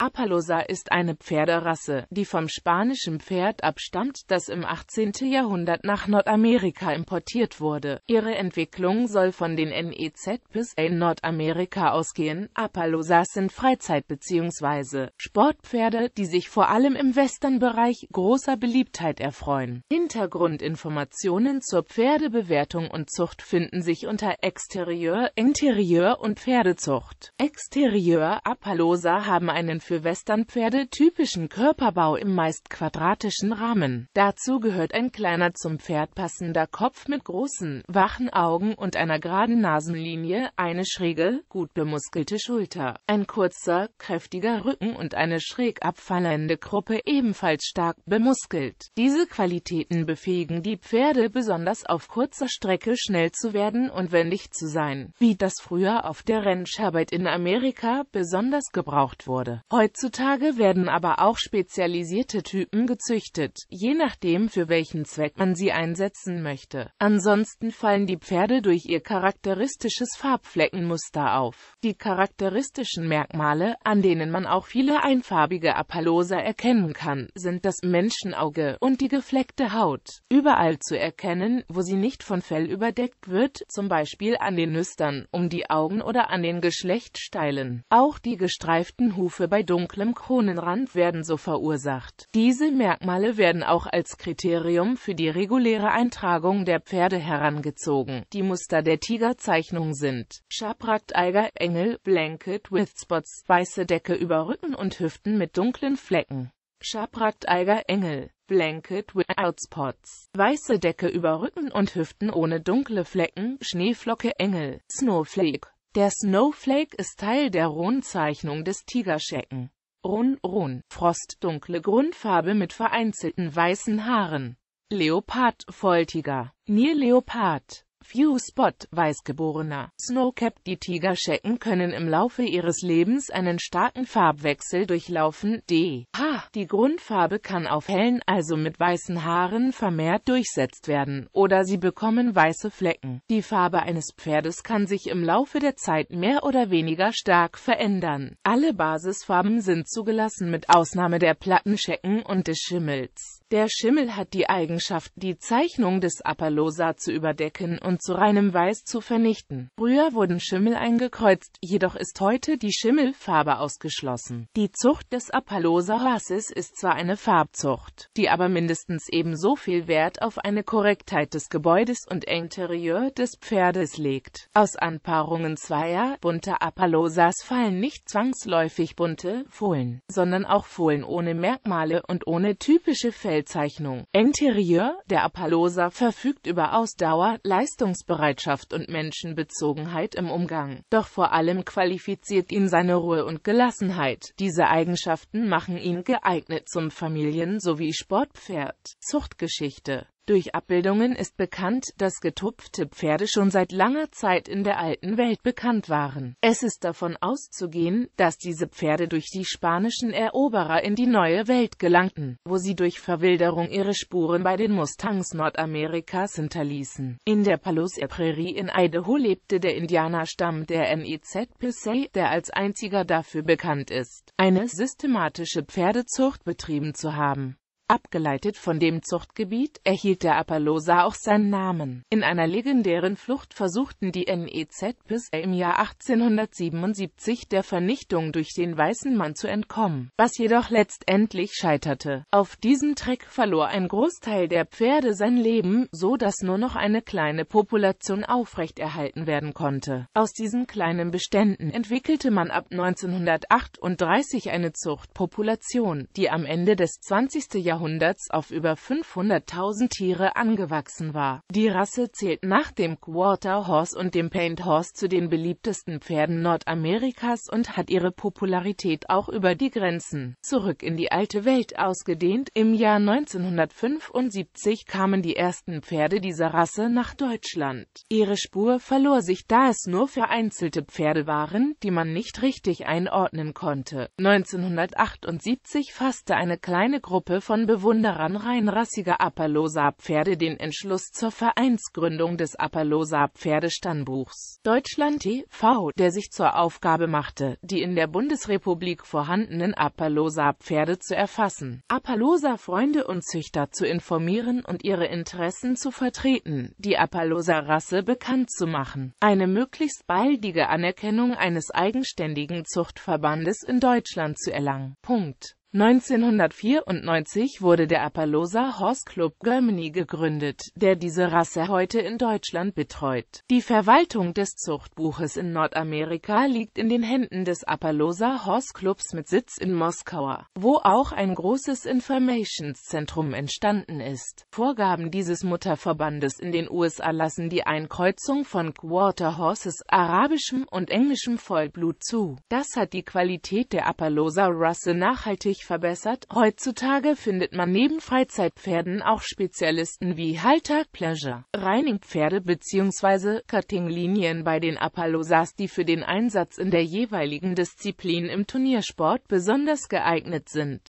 Appalosa ist eine Pferderasse, die vom spanischen Pferd abstammt, das im 18. Jahrhundert nach Nordamerika importiert wurde. Ihre Entwicklung soll von den NEZ bis in Nordamerika ausgehen. Appalosas sind Freizeit- bzw. Sportpferde, die sich vor allem im Westernbereich großer Beliebtheit erfreuen. Hintergrundinformationen zur Pferdebewertung und Zucht finden sich unter Exterieur, Interieur und Pferdezucht. Exterieur Appalosa haben einen für Westernpferde typischen Körperbau im meist quadratischen Rahmen. Dazu gehört ein kleiner zum Pferd passender Kopf mit großen, wachen Augen und einer geraden Nasenlinie, eine schräge, gut bemuskelte Schulter, ein kurzer, kräftiger Rücken und eine schräg abfallende Gruppe ebenfalls stark bemuskelt. Diese Qualitäten befähigen die Pferde besonders auf kurzer Strecke schnell zu werden und wendig zu sein, wie das früher auf der Rennscharbeit in Amerika besonders gebraucht wurde. Heutzutage werden aber auch spezialisierte Typen gezüchtet, je nachdem für welchen Zweck man sie einsetzen möchte. Ansonsten fallen die Pferde durch ihr charakteristisches Farbfleckenmuster auf. Die charakteristischen Merkmale, an denen man auch viele einfarbige Apalosa erkennen kann, sind das Menschenauge und die gefleckte Haut. Überall zu erkennen, wo sie nicht von Fell überdeckt wird, zum Beispiel an den Nüstern, um die Augen oder an den Geschlechtsteilen. Auch die gestreiften Hufe bei dunklem Kronenrand werden so verursacht. Diese Merkmale werden auch als Kriterium für die reguläre Eintragung der Pferde herangezogen. Die Muster der Tigerzeichnung sind Schabrakt Eiger, Engel, Blanket with Spots, weiße Decke über Rücken und Hüften mit dunklen Flecken. Schabrakt Eiger, Engel, Blanket without spots. Weiße Decke über Rücken und Hüften ohne dunkle Flecken, Schneeflocke Engel, Snowflake. Der Snowflake ist Teil der ron des Tigerschecken. Run, Run, frostdunkle Grundfarbe mit vereinzelten weißen Haaren. Leopard, Volltiger, Nilleopard, Viewspot, weißgeborener Snowcap. Die Tigerschecken können im Laufe ihres Lebens einen starken Farbwechsel durchlaufen. D. H. Die Grundfarbe kann auf hellen, also mit weißen Haaren vermehrt durchsetzt werden, oder sie bekommen weiße Flecken. Die Farbe eines Pferdes kann sich im Laufe der Zeit mehr oder weniger stark verändern. Alle Basisfarben sind zugelassen mit Ausnahme der Plattenschecken und des Schimmels. Der Schimmel hat die Eigenschaft, die Zeichnung des Appalosa zu überdecken und zu reinem Weiß zu vernichten. Früher wurden Schimmel eingekreuzt, jedoch ist heute die Schimmelfarbe ausgeschlossen. Die Zucht des Appalosa-Rasses ist zwar eine Farbzucht, die aber mindestens ebenso viel Wert auf eine Korrektheit des Gebäudes und Interieur des Pferdes legt. Aus Anpaarungen zweier bunter Appalosas fallen nicht zwangsläufig bunte Fohlen, sondern auch Fohlen ohne Merkmale und ohne typische Felder. Modellzeichnung. Interieur Der Appalosa verfügt über Ausdauer, Leistungsbereitschaft und Menschenbezogenheit im Umgang. Doch vor allem qualifiziert ihn seine Ruhe und Gelassenheit. Diese Eigenschaften machen ihn geeignet zum Familien- sowie Sportpferd. Zuchtgeschichte durch Abbildungen ist bekannt, dass getupfte Pferde schon seit langer Zeit in der alten Welt bekannt waren. Es ist davon auszugehen, dass diese Pferde durch die spanischen Eroberer in die neue Welt gelangten, wo sie durch Verwilderung ihre Spuren bei den Mustangs Nordamerikas hinterließen. In der Palousia Prairie in Idaho lebte der Indianerstamm der NEZ Pisei, der als einziger dafür bekannt ist, eine systematische Pferdezucht betrieben zu haben. Abgeleitet von dem Zuchtgebiet erhielt der Appalosa auch seinen Namen. In einer legendären Flucht versuchten die NEZ bis im Jahr 1877 der Vernichtung durch den Weißen Mann zu entkommen, was jedoch letztendlich scheiterte. Auf diesem Trick verlor ein Großteil der Pferde sein Leben, so dass nur noch eine kleine Population aufrechterhalten werden konnte. Aus diesen kleinen Beständen entwickelte man ab 1938 eine Zuchtpopulation, die am Ende des 20. Jahrhunderts Jahrhunderts auf über 500.000 Tiere angewachsen war. Die Rasse zählt nach dem Quarter Horse und dem Paint Horse zu den beliebtesten Pferden Nordamerikas und hat ihre Popularität auch über die Grenzen zurück in die alte Welt ausgedehnt. Im Jahr 1975 kamen die ersten Pferde dieser Rasse nach Deutschland. Ihre Spur verlor sich, da es nur vereinzelte Pferde waren, die man nicht richtig einordnen konnte. 1978 fasste eine kleine Gruppe von Bewunderern rein rassiger Appalosa-Pferde den Entschluss zur Vereinsgründung des appalosa Pferdestandbuchs Deutschland TV, der sich zur Aufgabe machte, die in der Bundesrepublik vorhandenen Appalosa-Pferde zu erfassen, Appalosa-Freunde und Züchter zu informieren und ihre Interessen zu vertreten, die Appalosa-Rasse bekannt zu machen. Eine möglichst baldige Anerkennung eines eigenständigen Zuchtverbandes in Deutschland zu erlangen. Punkt. 1994 wurde der Appaloser Horse Club Germany gegründet, der diese Rasse heute in Deutschland betreut. Die Verwaltung des Zuchtbuches in Nordamerika liegt in den Händen des Appaloser Horse Clubs mit Sitz in Moskau, wo auch ein großes Informationszentrum entstanden ist. Vorgaben dieses Mutterverbandes in den USA lassen die Einkreuzung von Quarter Horses, arabischem und englischem Vollblut zu. Das hat die Qualität der Appaloser Rasse nachhaltig deutlich verbessert. Heutzutage findet man neben Freizeitpferden auch Spezialisten wie Halltag Pleasure, Reiningpferde bzw. Cuttinglinien bei den Appalosas, die für den Einsatz in der jeweiligen Disziplin im Turniersport besonders geeignet sind.